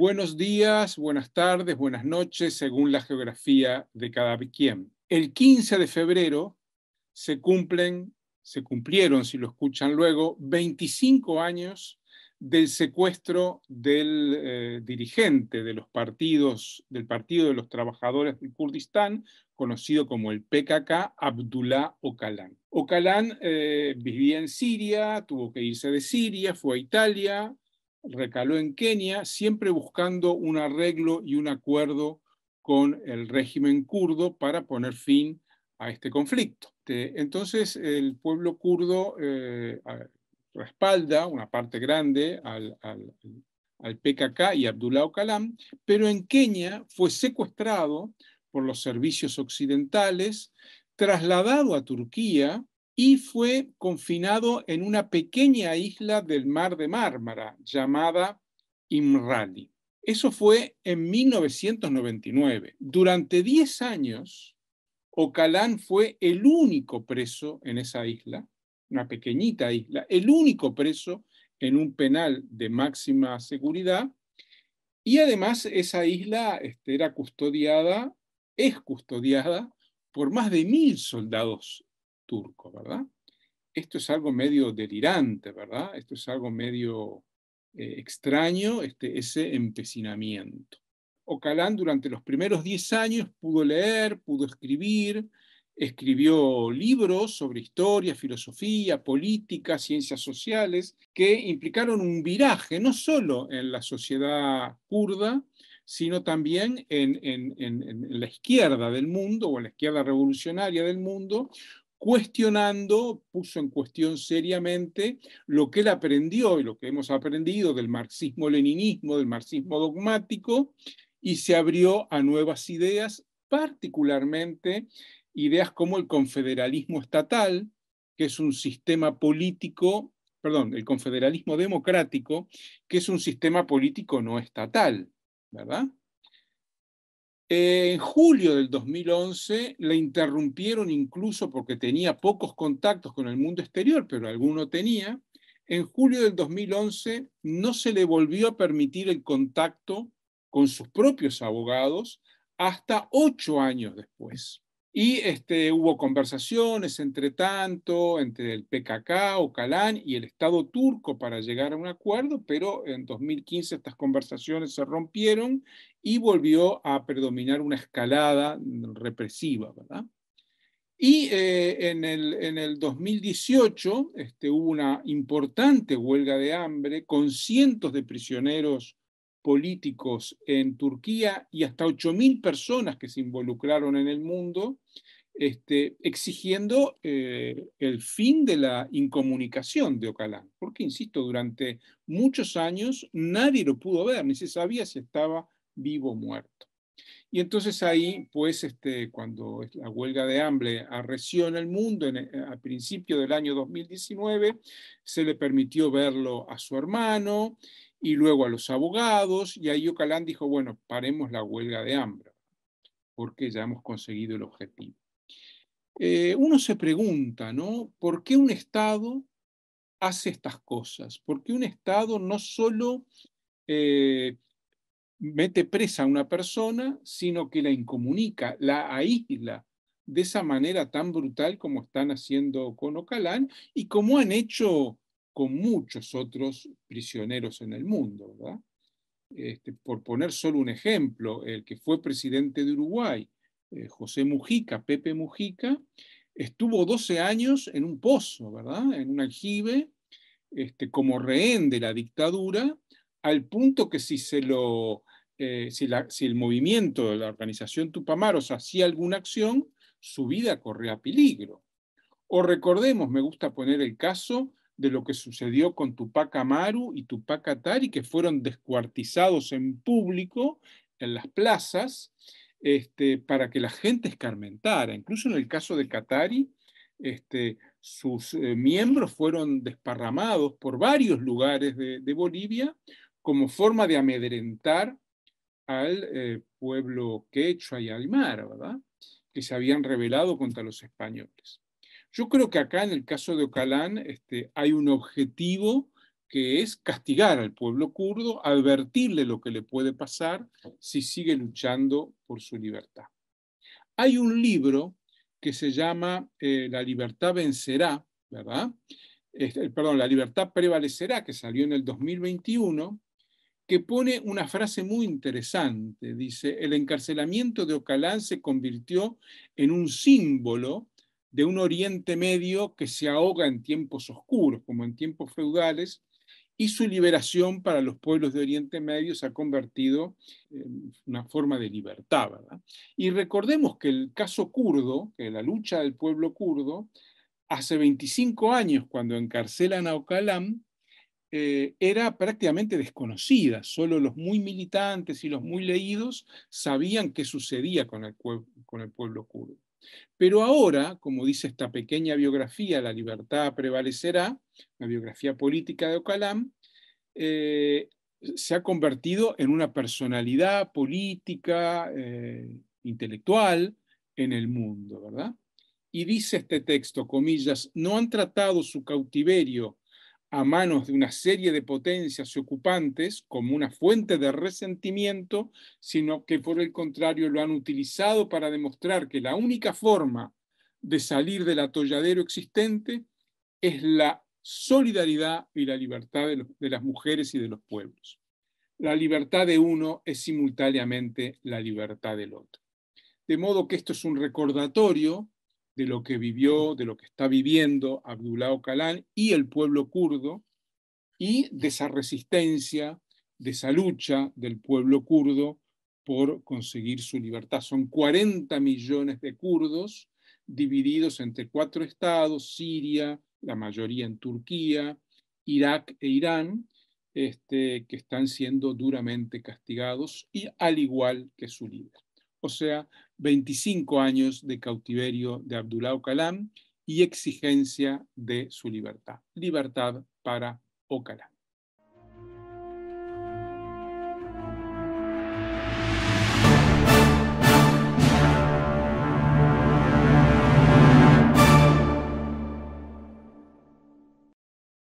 Buenos días, buenas tardes, buenas noches, según la geografía de cada quien. El 15 de febrero se cumplen, se cumplieron, si lo escuchan luego, 25 años del secuestro del eh, dirigente de los partidos, del Partido de los Trabajadores del Kurdistán, conocido como el PKK, Abdullah Ocalan. Ocalan eh, vivía en Siria, tuvo que irse de Siria, fue a Italia, recaló en Kenia, siempre buscando un arreglo y un acuerdo con el régimen kurdo para poner fin a este conflicto. Entonces, el pueblo kurdo eh, respalda una parte grande al, PKK y Abdullah Ocalan, pero en Kenia fue secuestrado por los servicios occidentales, trasladado a Turquía y fue confinado en una pequeña isla del mar de Mármara llamada Imrali. Eso fue en 1999. Durante 10 años, Ocalán fue el único preso en esa isla, una pequeñita isla, el único preso en un penal de máxima seguridad. Y además esa isla este, era custodiada, es custodiada por más de mil soldados turco, ¿verdad? Esto es algo medio delirante, ¿verdad? Esto es algo medio eh, extraño, este, ese empecinamiento. Ocalán durante los primeros 10 años pudo leer, pudo escribir, escribió libros sobre historia, filosofía, política, ciencias sociales, que implicaron un viraje no solo en la sociedad kurda, sino también en, la izquierda del mundo o en la izquierda revolucionaria del mundo, cuestionando, puso en cuestión seriamente lo que él aprendió y lo que hemos aprendido del marxismo-leninismo, del marxismo dogmático, y se abrió a nuevas ideas, particularmente ideas como el confederalismo estatal, que es un sistema político, perdón, el confederalismo democrático, que es un sistema político no estatal, ¿verdad? Eh, en julio del 2011 la interrumpieron incluso porque tenía pocos contactos con el mundo exterior, pero alguno tenía. En julio del 2011 no se le volvió a permitir el contacto con sus propios abogados hasta ocho años después. Y este, hubo conversaciones entre tanto, entre el PKK, Ocalán y el Estado turco para llegar a un acuerdo, pero en 2015 estas conversaciones se rompieron y volvió a predominar una escalada represiva, Y eh, en, el, 2018 este, hubo una importante huelga de hambre con cientos de prisioneros políticos en Turquía y hasta 8.000 personas que se involucraron en el mundo, este, exigiendo eh, el fin de la incomunicación de Ocalán, porque, insisto, durante muchos años nadie lo pudo ver, ni se sabía si estaba vivo o muerto. Y entonces ahí, pues, este, cuando la huelga de hambre arreció en el mundo eh, a principio del año 2019, se le permitió verlo a su hermano y luego a los abogados, y ahí Ocalán dijo, bueno, paremos la huelga de hambre, porque ya hemos conseguido el objetivo. Eh, uno se pregunta, ¿no? ¿Por qué un Estado hace estas cosas? ¿Por qué un Estado no solo... Eh, mete presa a una persona, sino que la incomunica, la aísla de esa manera tan brutal como están haciendo con Ocalán y como han hecho con muchos otros prisioneros en el mundo. Este, por poner solo un ejemplo, el que fue presidente de Uruguay, eh, José Mujica, Pepe Mujica, estuvo 12 años en un pozo, ¿verdad? en un aljibe, este, como rehén de la dictadura, al punto que si se lo... Eh, si, el movimiento de la organización Tupamaros hacía alguna acción, su vida corría peligro. O recordemos, me gusta poner el caso de lo que sucedió con Tupac Amaru y Tupac Atari, que fueron descuartizados en público, en las plazas, este, para que la gente escarmentara. Incluso en el caso de Katari, este, sus eh, miembros fueron desparramados por varios lugares de Bolivia como forma de amedrentar al eh, pueblo quechua y aymara, ¿verdad? Que se habían rebelado contra los españoles. Yo creo que acá en el caso de Ocalán este, hay un objetivo que es castigar al pueblo kurdo, advertirle lo que le puede pasar si sigue luchando por su libertad. Hay un libro que se llama eh, La libertad vencerá, ¿verdad? Eh, perdón, La libertad prevalecerá, que salió en el 2021, que pone una frase muy interesante. Dice, el encarcelamiento de Ocalán se convirtió en un símbolo de un Oriente Medio que se ahoga en tiempos oscuros, como en tiempos feudales, y su liberación para los pueblos de Oriente Medio se ha convertido en una forma de libertad. Y recordemos que el caso kurdo, que la lucha del pueblo kurdo, hace 25 años cuando encarcelan a Ocalán, eh, era prácticamente desconocida, solo los muy militantes y los muy leídos sabían qué sucedía con el, pueblo kurdo. Pero ahora, como dice esta pequeña biografía, La libertad prevalecerá, la biografía política de Ocalam, eh, se ha convertido en una personalidad política, eh, intelectual en el mundo, ¿verdad? Y dice este texto, comillas, no han tratado su cautiverio a manos de una serie de potencias ocupantes como una fuente de resentimiento, sino que por el contrario lo han utilizado para demostrar que la única forma de salir del atolladero existente es la solidaridad y la libertad de, las mujeres y de los pueblos. La libertad de uno es simultáneamente la libertad del otro. De modo que esto es un recordatorio de lo que vivió, de lo que está viviendo Abdullah Ocalan y el pueblo kurdo, y de esa resistencia, de esa lucha del pueblo kurdo por conseguir su libertad. Son 40 millones de kurdos divididos entre cuatro estados, Siria, la mayoría en Turquía, Irak e Irán, este, que están siendo duramente castigados y al igual que su líder o sea, 25 años de cautiverio de Abdullah Ocalán y exigencia de su libertad. Libertad para Ocalán.